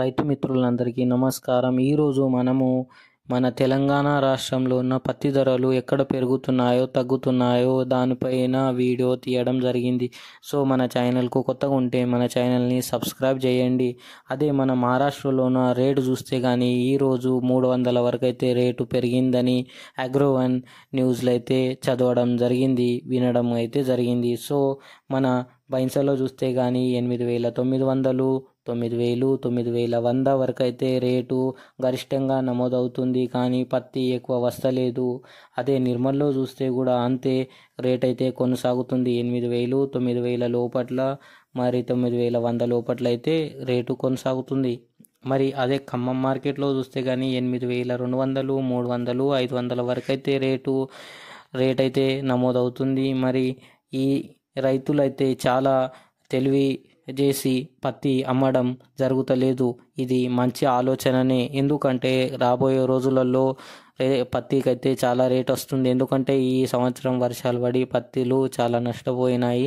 రైతు మిత్రులందరికీ నమస్కారం ఈరోజు మనము మన తెలంగాణ రాష్ట్రంలో ఉన్న పత్తి ధరలు ఎక్కడ పెరుగుతున్నాయో తగ్గుతున్నాయో దానిపైన వీడియో తీయడం జరిగింది సో మన ఛానల్కు కొత్తగా ఉంటే మన ఛానల్ని సబ్స్క్రైబ్ చేయండి అదే మన మహారాష్ట్రలో ఉన్న రేటు చూస్తే కానీ ఈరోజు మూడు వందల వరకు అయితే రేటు పెరిగిందని అగ్రోవన్ న్యూస్లో అయితే చదవడం జరిగింది వినడం అయితే జరిగింది సో మన బైన్సలో చూస్తే కానీ ఎనిమిది వేల తొమ్మిది వందలు తొమ్మిది వేలు తొమ్మిది వేల వంద వరకు అయితే రేటు గరిష్టంగా నమోదవుతుంది కానీ పత్తి ఎక్కువ వస్తలేదు అదే నిర్మల్లో చూస్తే కూడా అంతే రేట్ అయితే కొనసాగుతుంది ఎనిమిది వేలు తొమ్మిది వేల లోపట్ల మరి తొమ్మిది వేల వంద లోపట్ల అయితే రేటు కొనసాగుతుంది మరి అదే ఖమ్మం మార్కెట్లో చూస్తే కానీ ఎనిమిది వేల రెండు వందలు మూడు వందలు ఐదు వందల వరకు అయితే రేటు రేట్ అయితే నమోదవుతుంది మరి ఈ రైతులైతే చాలా తెలివి చేసి పత్తి అమ్మడం జరుగుతలేదు ఇది మంచి ఆలోచననే ఎందుకంటే రాబోయే రోజులలో పత్తికి అయితే చాలా రేట్ వస్తుంది ఎందుకంటే ఈ సంవత్సరం వర్షాలు పడి పత్తిలు చాలా నష్టపోయినాయి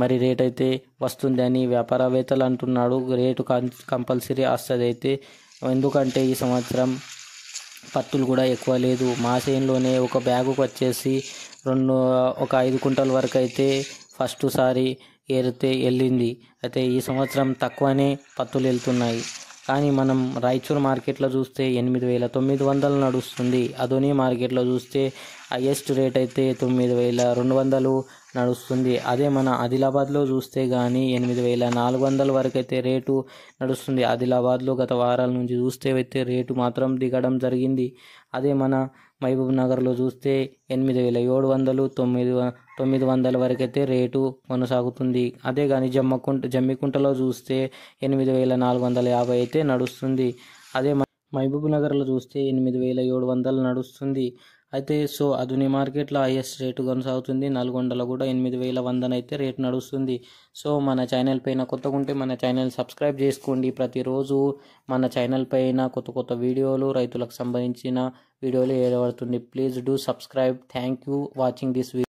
మరి రేట్ అయితే వస్తుంది అని వ్యాపారవేత్తలు అంటున్నాడు రేటు కంపల్సరీ వస్తుంది అయితే ఎందుకంటే ఈ సంవత్సరం పత్తులు కూడా ఎక్కువ లేదు మా చేనులోనే ఒక బ్యాగుకు వచ్చేసి రెండు ఒక ఐదు కుంటల వరకు అయితే ఫస్ట్ సారి ఏరితే వెళ్ళింది అయితే ఈ సంవత్సరం తక్కువనే పత్తులు వెళ్తున్నాయి కానీ మనం రాయచూర్ మార్కెట్లో చూస్తే ఎనిమిది వేల తొమ్మిది వందలు నడుస్తుంది అదోని మార్కెట్లో చూస్తే హయ్యెస్ట్ రేట్ అయితే తొమ్మిది వేల రెండు వందలు నడుస్తుంది అదే మన ఆదిలాబాద్లో చూస్తే కానీ ఎనిమిది వేల నాలుగు వందల వరకు అయితే రేటు నడుస్తుంది ఆదిలాబాద్లో గత వారాల నుంచి చూస్తే అయితే రేటు మాత్రం దిగడం జరిగింది అదే మన మహబూబ్ నగర్లో చూస్తే ఎనిమిది వేల ఏడు వందలు తొమ్మిది తొమ్మిది వందల వరకైతే రేటు కొనసాగుతుంది అదే కానీ జమ్మకుంట జమ్మికుంటలో చూస్తే ఎనిమిది వేల నాలుగు వందల యాభై అయితే నడుస్తుంది అదే మహబూబ్ నగర్లో చూస్తే ఎనిమిది వేల ఏడు వందలు నడుస్తుంది అయితే సో అదుని మార్కెట్లో హైయెస్ట్ రేటు కొనసాగుతుంది నల్గొండలో కూడా ఎనిమిది వేల వందనైతే రేటు నడుస్తుంది సో మన ఛానల్ పైన కొత్తగా ఉంటే మన ఛానల్ సబ్స్క్రైబ్ చేసుకోండి ప్రతిరోజు మన ఛానల్ పైన కొత్త కొత్త వీడియోలు రైతులకు సంబంధించిన వీడియోలు ఏర్పడుతుంది please do subscribe thank you watching this video